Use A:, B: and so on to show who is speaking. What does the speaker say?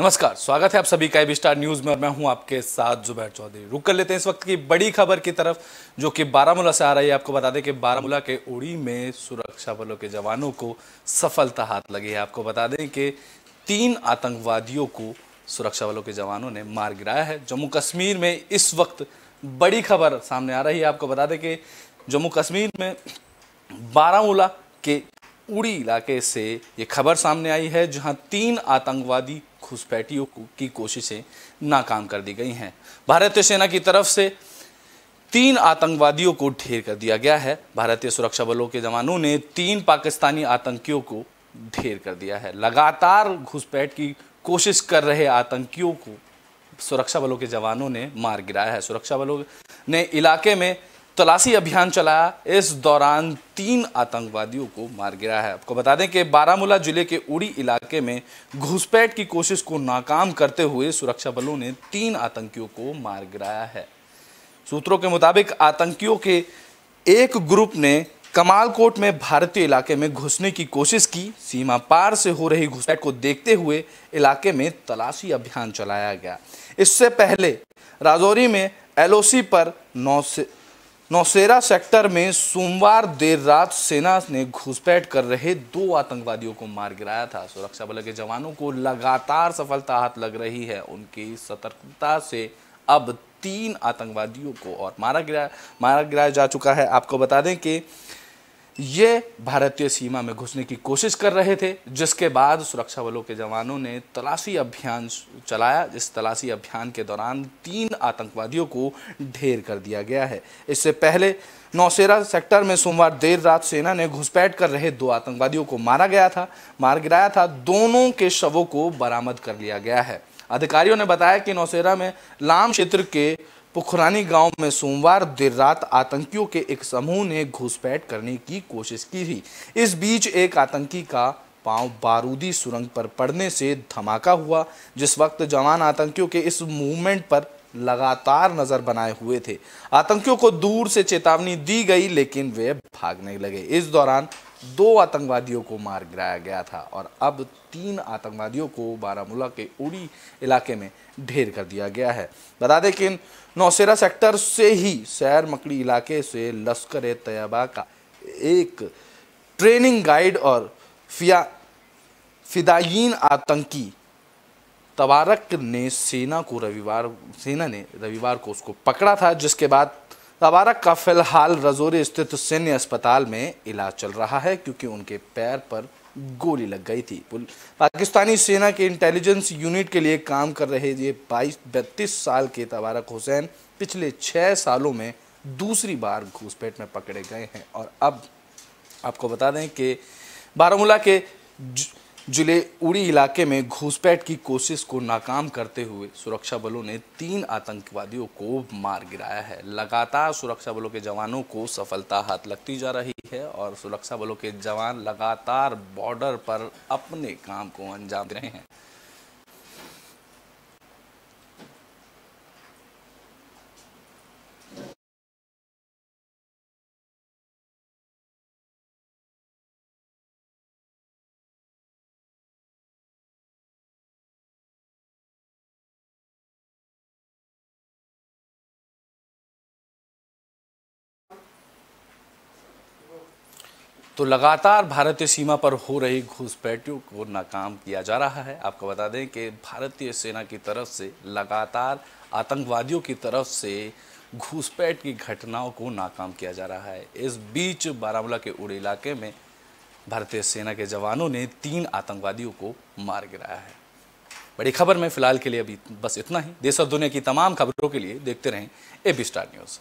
A: नमस्कार स्वागत है आप सभी का स्टार न्यूज़ में और मैं हूं आपके साथ जुबैर चौधरी रुक कर लेते हैं इस वक्त की बड़ी खबर की तरफ जो कि बारामूला से आ रही है आपको बता दें कि बारामूला के उड़ी में सुरक्षा बलों के जवानों को सफलता हाथ लगी है आपको बता दें कि तीन आतंकवादियों को सुरक्षा बलों के जवानों ने मार गिराया है जम्मू कश्मीर में इस वक्त बड़ी खबर सामने आ रही है आपको बता दें कि जम्मू कश्मीर में बारामूला के उड़ी इलाके से ये खबर सामने आई है जहां तीन आतंकवादी घुसपैठियों की कोशिशें नाकाम कर दी गई हैं भारतीय सेना की तरफ से तीन आतंकवादियों को ढेर कर दिया गया है भारतीय सुरक्षा बलों के जवानों ने तीन पाकिस्तानी आतंकियों को ढेर कर दिया है लगातार घुसपैठ की कोशिश कर रहे आतंकियों को सुरक्षा बलों के जवानों ने मार गिराया है सुरक्षा बलों ने इलाके में तलाशी अभियान चलाया इस दौरान तीन आतंकवादियों को मार गिरा है आपको बता दें कि बारामूला जिले के उड़ी इलाके में घुसपैठ की कोशिश को नाकाम करते हुए सुरक्षा बलों ने तीन आतंकियों को मार गिराया है सूत्रों के मुताबिक आतंकियों के एक ग्रुप ने कमालकोट में भारतीय इलाके में घुसने की कोशिश की सीमा पार से हो रही घुसपैठ को देखते हुए इलाके में तलाशी अभियान चलाया गया इससे पहले राजौरी में एलओसी पर नौ से नौसेरा सेक्टर में सोमवार देर रात सेना ने घुसपैठ कर रहे दो आतंकवादियों को मार गिराया था सुरक्षा बल के जवानों को लगातार सफलता हाथ लग रही है उनकी सतर्कता से अब तीन आतंकवादियों को और मारा गिराया मारा गिराया जा चुका है आपको बता दें कि ये भारतीय सीमा में घुसने की कोशिश कर रहे थे जिसके बाद सुरक्षा बलों के जवानों ने तलाशी अभियान चलाया इस तलाशी अभियान के दौरान तीन आतंकवादियों को ढेर कर दिया गया है इससे पहले नौसेरा सेक्टर में सोमवार देर रात सेना ने घुसपैठ कर रहे दो आतंकवादियों को मारा गया था मार गिराया था दोनों के शवों को बरामद कर लिया गया है अधिकारियों ने बताया कि नौसेरा में लाम क्षेत्र के पुखरानी गांव में सोमवार देर रात आतंकियों के एक समूह ने घुसपैठ करने की कोशिश की थी इस बीच एक आतंकी का पांव बारूदी सुरंग पर पड़ने से धमाका हुआ जिस वक्त जवान आतंकियों के इस मूवमेंट पर लगातार नज़र बनाए हुए थे आतंकियों को दूर से चेतावनी दी गई लेकिन वे भागने लगे इस दौरान दो आतंकवादियों को मार गिराया गया था और अब तीन आतंकवादियों को बारामूला के उड़ी इलाके में ढेर कर दिया गया है बता दें कि नौसेरा सेक्टर से ही सैर मकड़ी इलाके से लश्कर ए तैयबा का एक ट्रेनिंग गाइड और फिया फिदायीन आतंकी तबारक ने सेना को रविवार सेना ने रविवार को उसको पकड़ा था जिसके बाद तबारक का फिलहाल रजौरी स्थित सैन्य अस्पताल में इलाज चल रहा है क्योंकि उनके पैर पर गोली लग गई थी पाकिस्तानी सेना के इंटेलिजेंस यूनिट के लिए काम कर रहे ये बाईस बत्तीस साल के तबारक हुसैन पिछले छः सालों में दूसरी बार घूसपैठ में पकड़े गए हैं और अब आपको बता दें कि बारामूला के जिले उड़ी इलाके में घुसपैठ की कोशिश को नाकाम करते हुए सुरक्षा बलों ने तीन आतंकवादियों को मार गिराया है लगातार सुरक्षा बलों के जवानों को सफलता हाथ लगती जा रही है और सुरक्षा बलों के जवान लगातार बॉर्डर पर अपने काम को अंजाम दे रहे हैं तो लगातार भारतीय सीमा पर हो रही घुसपैठियों को नाकाम किया जा रहा है आपको बता दें कि भारतीय सेना की तरफ से लगातार आतंकवादियों की तरफ से घुसपैठ की घटनाओं को नाकाम किया जा रहा है इस बीच बारामूला के उड़े इलाके में भारतीय सेना के जवानों ने तीन आतंकवादियों को मार गिराया है बड़ी खबर में फिलहाल के लिए अभी बस इतना ही देश और दुनिया की तमाम खबरों के लिए देखते रहें ए स्टार न्यूज़